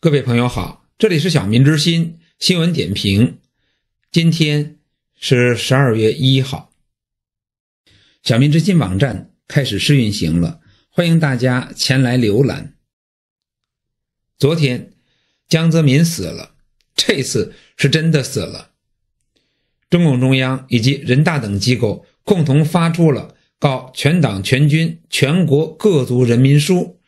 各位朋友好，这里是小民之心新闻点评。今天是十二月一号，小民之心网站开始试运行了，欢迎大家前来浏览。昨天江泽民死了，这次是真的死了。中共中央以及人大等机构共同发出了告全党全军全国各族人民书，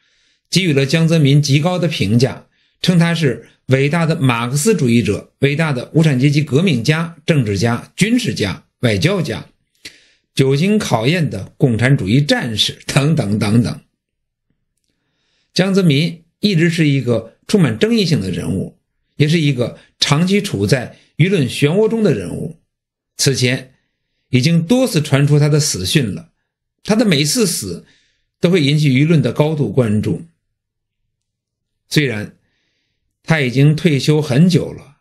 给予了江泽民极高的评价。称他是伟大的马克思主义者、伟大的无产阶级革命家、政治家、军事家、外交家，久经考验的共产主义战士等等等等。江泽民一直是一个充满争议性的人物，也是一个长期处在舆论漩涡中的人物。此前已经多次传出他的死讯了，他的每次死都会引起舆论的高度关注。虽然。他已经退休很久了，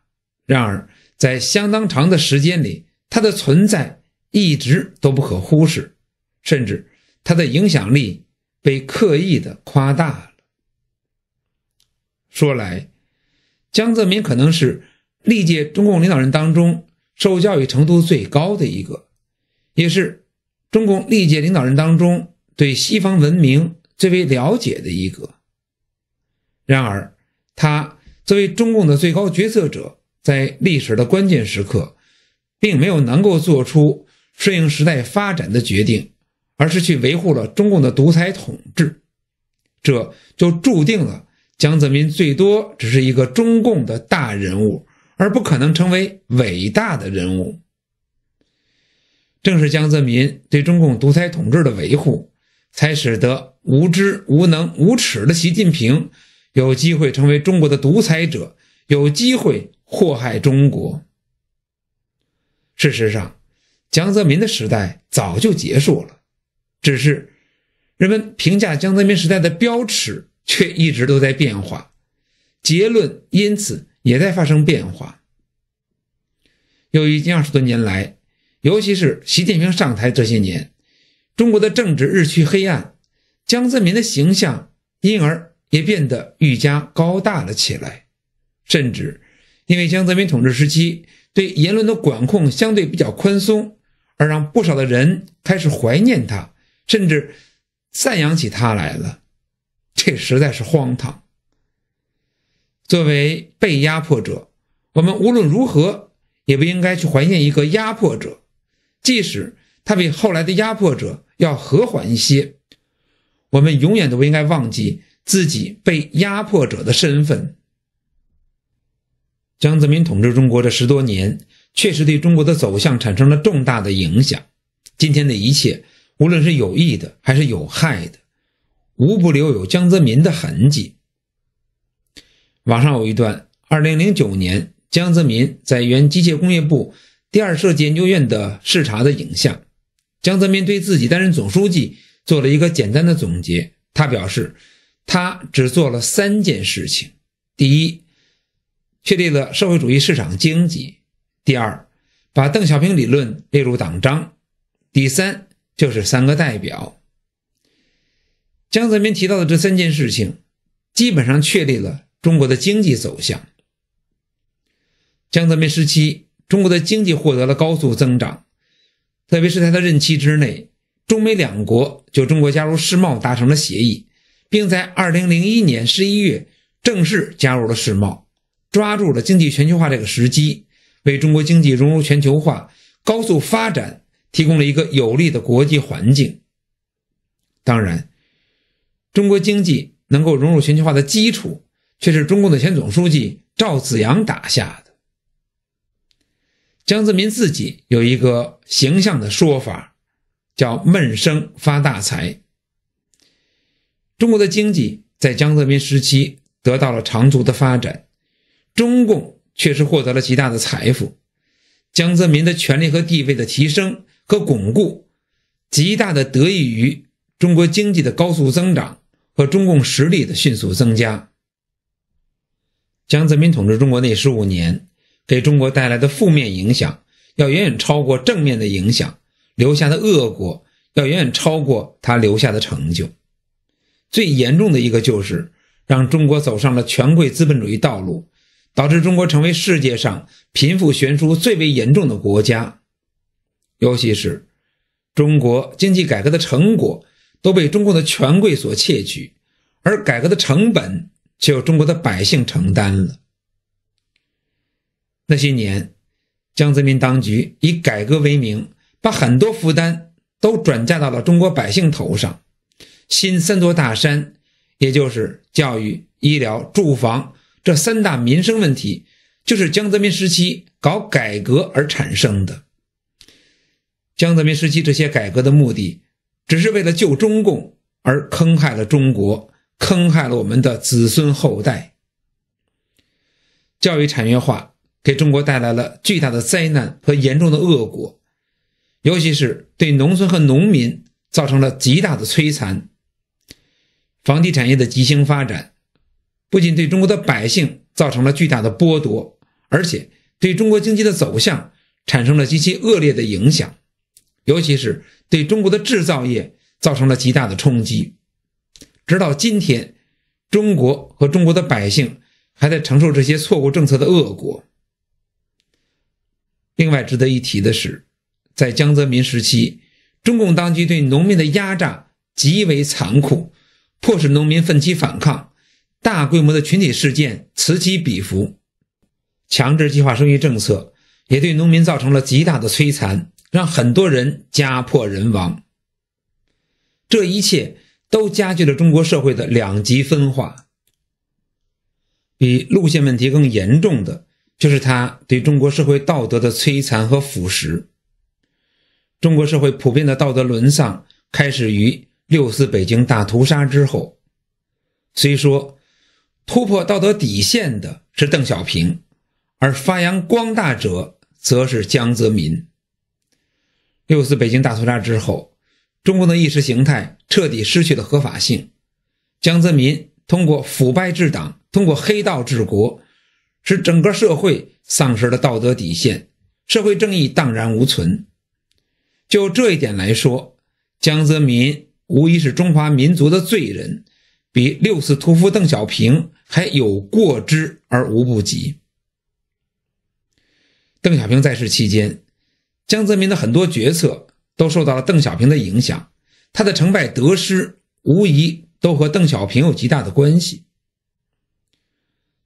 然而在相当长的时间里，他的存在一直都不可忽视，甚至他的影响力被刻意的夸大了。说来，江泽民可能是历届中共领导人当中受教育程度最高的一个，也是中共历届领导人当中对西方文明最为了解的一个。然而他。作为中共的最高决策者，在历史的关键时刻，并没有能够做出顺应时代发展的决定，而是去维护了中共的独裁统治，这就注定了江泽民最多只是一个中共的大人物，而不可能成为伟大的人物。正是江泽民对中共独裁统治的维护，才使得无知、无能、无耻的习近平。有机会成为中国的独裁者，有机会祸害中国。事实上，江泽民的时代早就结束了，只是人们评价江泽民时代的标尺却一直都在变化，结论因此也在发生变化。由于近二十多年来，尤其是习近平上台这些年，中国的政治日趋黑暗，江泽民的形象因而。也变得愈加高大了起来，甚至因为江泽民统治时期对言论的管控相对比较宽松，而让不少的人开始怀念他，甚至赞扬起他来了。这实在是荒唐。作为被压迫者，我们无论如何也不应该去怀念一个压迫者，即使他比后来的压迫者要和缓一些，我们永远都不应该忘记。自己被压迫者的身份。江泽民统治中国这十多年，确实对中国的走向产生了重大的影响。今天的一切，无论是有益的还是有害的，无不留有江泽民的痕迹。网上有一段二零零九年江泽民在原机械工业部第二设计研究院的视察的影像。江泽民对自己担任总书记做了一个简单的总结，他表示。他只做了三件事情：第一，确立了社会主义市场经济；第二，把邓小平理论列入党章；第三，就是“三个代表”。江泽民提到的这三件事情，基本上确立了中国的经济走向。江泽民时期，中国的经济获得了高速增长，特别是在他的任期之内，中美两国就中国加入世贸达成了协议。并在二零零一年十一月正式加入了世贸，抓住了经济全球化这个时机，为中国经济融入全球化、高速发展提供了一个有利的国际环境。当然，中国经济能够融入全球化的基础，却是中共的前总书记赵紫阳打下的。江泽民自己有一个形象的说法，叫“闷声发大财”。中国的经济在江泽民时期得到了长足的发展，中共确实获得了极大的财富。江泽民的权力和地位的提升和巩固，极大的得益于中国经济的高速增长和中共实力的迅速增加。江泽民统治中国那十五年，给中国带来的负面影响要远远超过正面的影响，留下的恶果要远远超过他留下的成就。最严重的一个就是让中国走上了权贵资本主义道路，导致中国成为世界上贫富悬殊最为严重的国家。尤其是中国经济改革的成果都被中国的权贵所窃取，而改革的成本却由中国的百姓承担了。那些年，江泽民当局以改革为名，把很多负担都转嫁到了中国百姓头上。新三座大山，也就是教育、医疗、住房这三大民生问题，就是江泽民时期搞改革而产生的。江泽民时期这些改革的目的，只是为了救中共而坑害了中国，坑害了我们的子孙后代。教育产业化给中国带来了巨大的灾难和严重的恶果，尤其是对农村和农民造成了极大的摧残。房地产业的畸形发展，不仅对中国的百姓造成了巨大的剥夺，而且对中国经济的走向产生了极其恶劣的影响，尤其是对中国的制造业造成了极大的冲击。直到今天，中国和中国的百姓还在承受这些错误政策的恶果。另外值得一提的是，在江泽民时期，中共当局对农民的压榨极为残酷。迫使农民奋起反抗，大规模的群体事件此起彼伏，强制计划生育政策也对农民造成了极大的摧残，让很多人家破人亡。这一切都加剧了中国社会的两极分化。比路线问题更严重的就是他对中国社会道德的摧残和腐蚀。中国社会普遍的道德沦丧开始于。六四北京大屠杀之后，虽说突破道德底线的是邓小平，而发扬光大者则是江泽民。六四北京大屠杀之后，中共的意识形态彻底失去了合法性。江泽民通过腐败治党，通过黑道治国，使整个社会丧失了道德底线，社会正义荡然无存。就这一点来说，江泽民。无疑是中华民族的罪人，比六四屠夫邓小平还有过之而无不及。邓小平在世期间，江泽民的很多决策都受到了邓小平的影响，他的成败得失，无疑都和邓小平有极大的关系。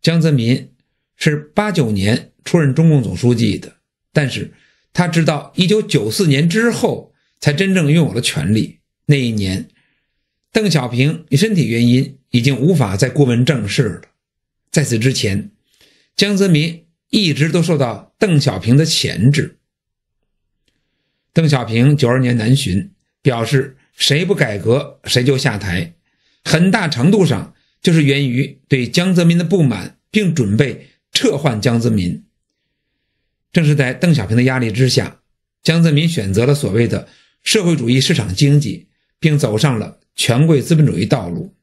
江泽民是八九年出任中共总书记的，但是他直到一九九四年之后，才真正拥有了权力。那一年，邓小平以身体原因已经无法再过问政事了。在此之前，江泽民一直都受到邓小平的钳制。邓小平九二年南巡，表示谁不改革谁就下台，很大程度上就是源于对江泽民的不满，并准备撤换江泽民。正是在邓小平的压力之下，江泽民选择了所谓的社会主义市场经济。并走上了权贵资本主义道路。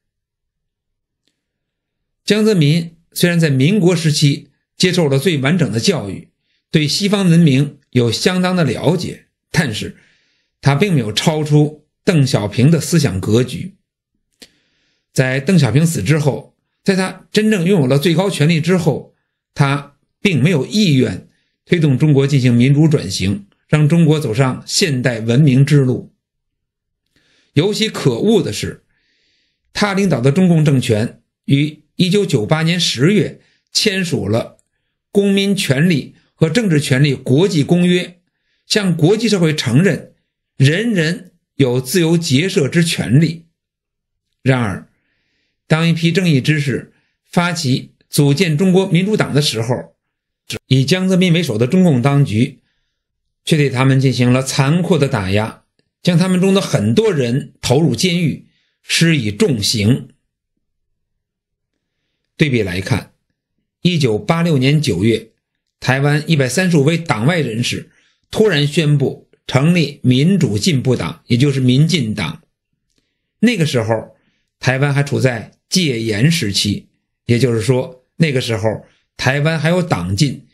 江泽民虽然在民国时期接受了最完整的教育，对西方文明有相当的了解，但是他并没有超出邓小平的思想格局。在邓小平死之后，在他真正拥有了最高权力之后，他并没有意愿推动中国进行民主转型，让中国走上现代文明之路。尤其可恶的是，他领导的中共政权于一九九八年十月签署了《公民权利和政治权利国际公约》，向国际社会承认人人有自由结社之权利。然而，当一批正义之士发起组建中国民主党的时候，以江泽民为首的中共当局却对他们进行了残酷的打压。将他们中的很多人投入监狱，施以重刑。对比来看，一九八六年九月，台湾一百三十五位党外人士突然宣布成立民主进步党，也就是民进党。那个时候，台湾还处在戒严时期，也就是说，那个时候台湾还有党禁。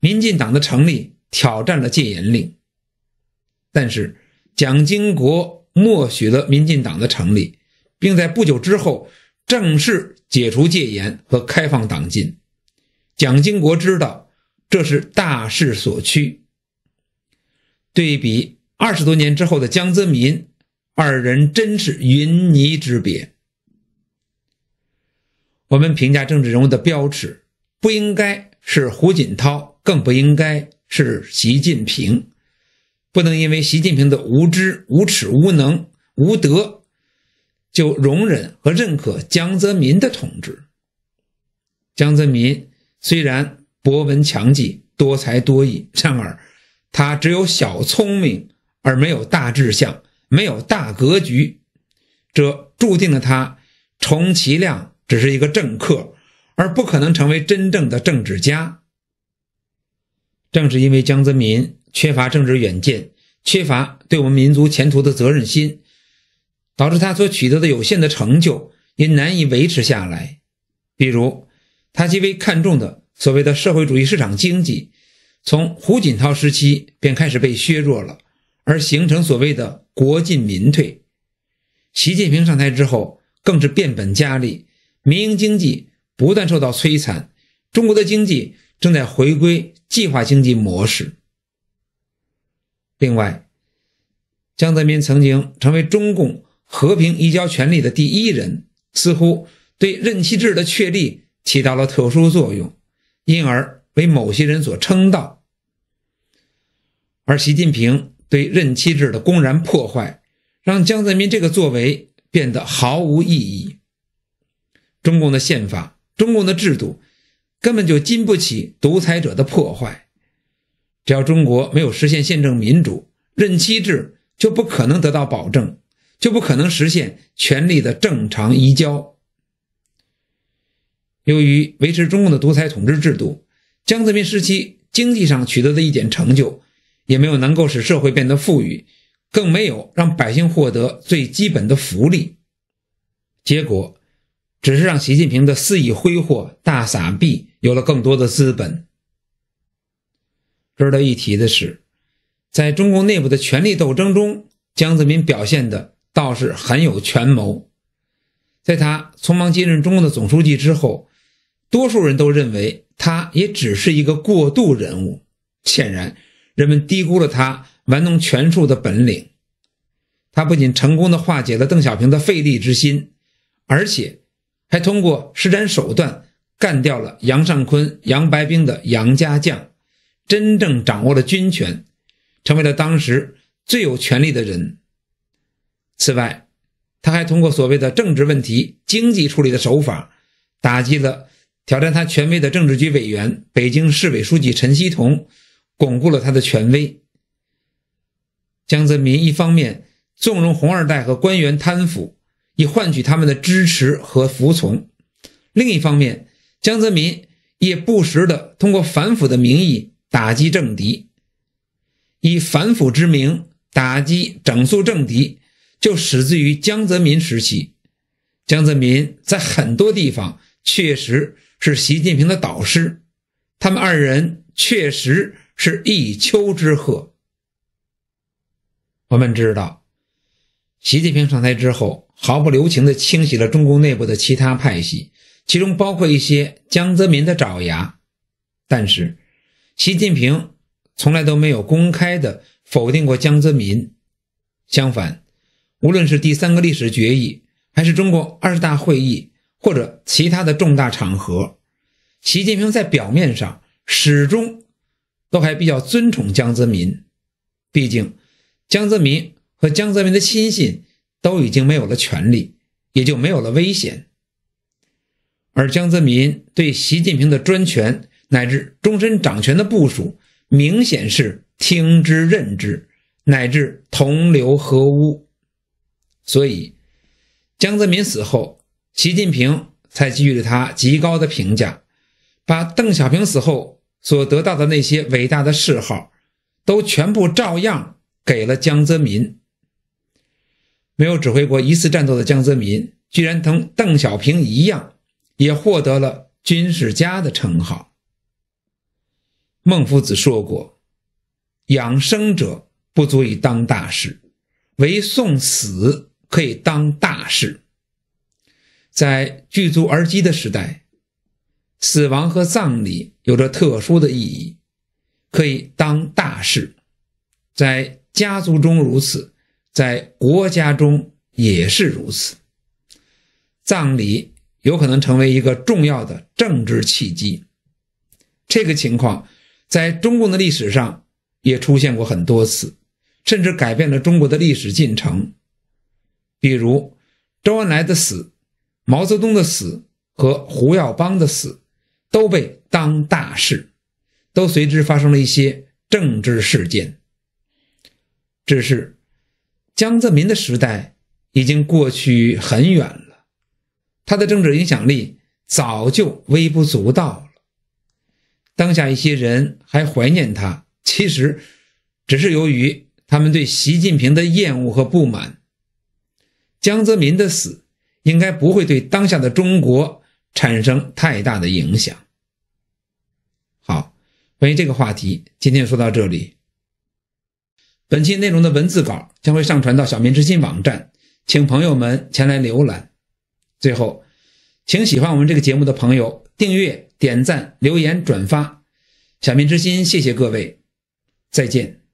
民进党的成立挑战了戒严令，但是。蒋经国默许了民进党的成立，并在不久之后正式解除戒严和开放党禁。蒋经国知道这是大势所趋。对比二十多年之后的江泽民，二人真是云泥之别。我们评价政治人物的标尺，不应该是胡锦涛，更不应该是习近平。不能因为习近平的无知、无耻、无能、无德，就容忍和认可江泽民的统治。江泽民虽然博闻强记、多才多艺，然而他只有小聪明，而没有大志向，没有大格局，这注定了他充其量只是一个政客，而不可能成为真正的政治家。正是因为江泽民。缺乏政治远见，缺乏对我们民族前途的责任心，导致他所取得的有限的成就也难以维持下来。比如，他极为看重的所谓的社会主义市场经济，从胡锦涛时期便开始被削弱了，而形成所谓的国进民退。习近平上台之后，更是变本加厉，民营经济不断受到摧残，中国的经济正在回归计划经济模式。另外，江泽民曾经成为中共和平移交权力的第一人，似乎对任期制的确立起到了特殊作用，因而为某些人所称道。而习近平对任期制的公然破坏，让江泽民这个作为变得毫无意义。中共的宪法、中共的制度，根本就经不起独裁者的破坏。只要中国没有实现宪政民主、任期制，就不可能得到保证，就不可能实现权力的正常移交。由于维持中共的独裁统治制度，江泽民时期经济上取得的一点成就，也没有能够使社会变得富裕，更没有让百姓获得最基本的福利。结果，只是让习近平的肆意挥霍、大撒币有了更多的资本。值得一提的是，在中共内部的权力斗争中，江泽民表现的倒是很有权谋。在他匆忙接任中共的总书记之后，多数人都认为他也只是一个过渡人物。显然，人们低估了他玩弄权术的本领。他不仅成功的化解了邓小平的费力之心，而且还通过施展手段干掉了杨尚昆、杨白冰的杨家将。真正掌握了军权，成为了当时最有权力的人。此外，他还通过所谓的政治问题、经济处理的手法，打击了挑战他权威的政治局委员、北京市委书记陈锡同，巩固了他的权威。江泽民一方面纵容红二代和官员贪腐，以换取他们的支持和服从；另一方面，江泽民也不时的通过反腐的名义。打击政敌，以反腐之名打击整肃政敌，就始自于江泽民时期。江泽民在很多地方确实是习近平的导师，他们二人确实是一丘之貉。我们知道，习近平上台之后毫不留情地清洗了中共内部的其他派系，其中包括一些江泽民的爪牙，但是。习近平从来都没有公开的否定过江泽民。相反，无论是第三个历史决议，还是中国二十大会议，或者其他的重大场合，习近平在表面上始终都还比较尊崇江泽民。毕竟，江泽民和江泽民的亲信都已经没有了权利，也就没有了危险。而江泽民对习近平的专权。乃至终身掌权的部署，明显是听之任之，乃至同流合污。所以，江泽民死后，习近平才给予了他极高的评价，把邓小平死后所得到的那些伟大的谥号，都全部照样给了江泽民。没有指挥过一次战斗的江泽民，居然同邓小平一样，也获得了军事家的称号。孟夫子说过：“养生者不足以当大事，唯送死可以当大事。”在具足而积的时代，死亡和葬礼有着特殊的意义，可以当大事。在家族中如此，在国家中也是如此。葬礼有可能成为一个重要的政治契机，这个情况。在中共的历史上，也出现过很多次，甚至改变了中国的历史进程。比如，周恩来的死、毛泽东的死和胡耀邦的死，都被当大事，都随之发生了一些政治事件。只是，江泽民的时代已经过去很远了，他的政治影响力早就微不足道。了。当下一些人还怀念他，其实只是由于他们对习近平的厌恶和不满。江泽民的死应该不会对当下的中国产生太大的影响。好，关于这个话题，今天说到这里。本期内容的文字稿将会上传到小民之心网站，请朋友们前来浏览。最后，请喜欢我们这个节目的朋友订阅。点赞、留言、转发，小民之心，谢谢各位，再见。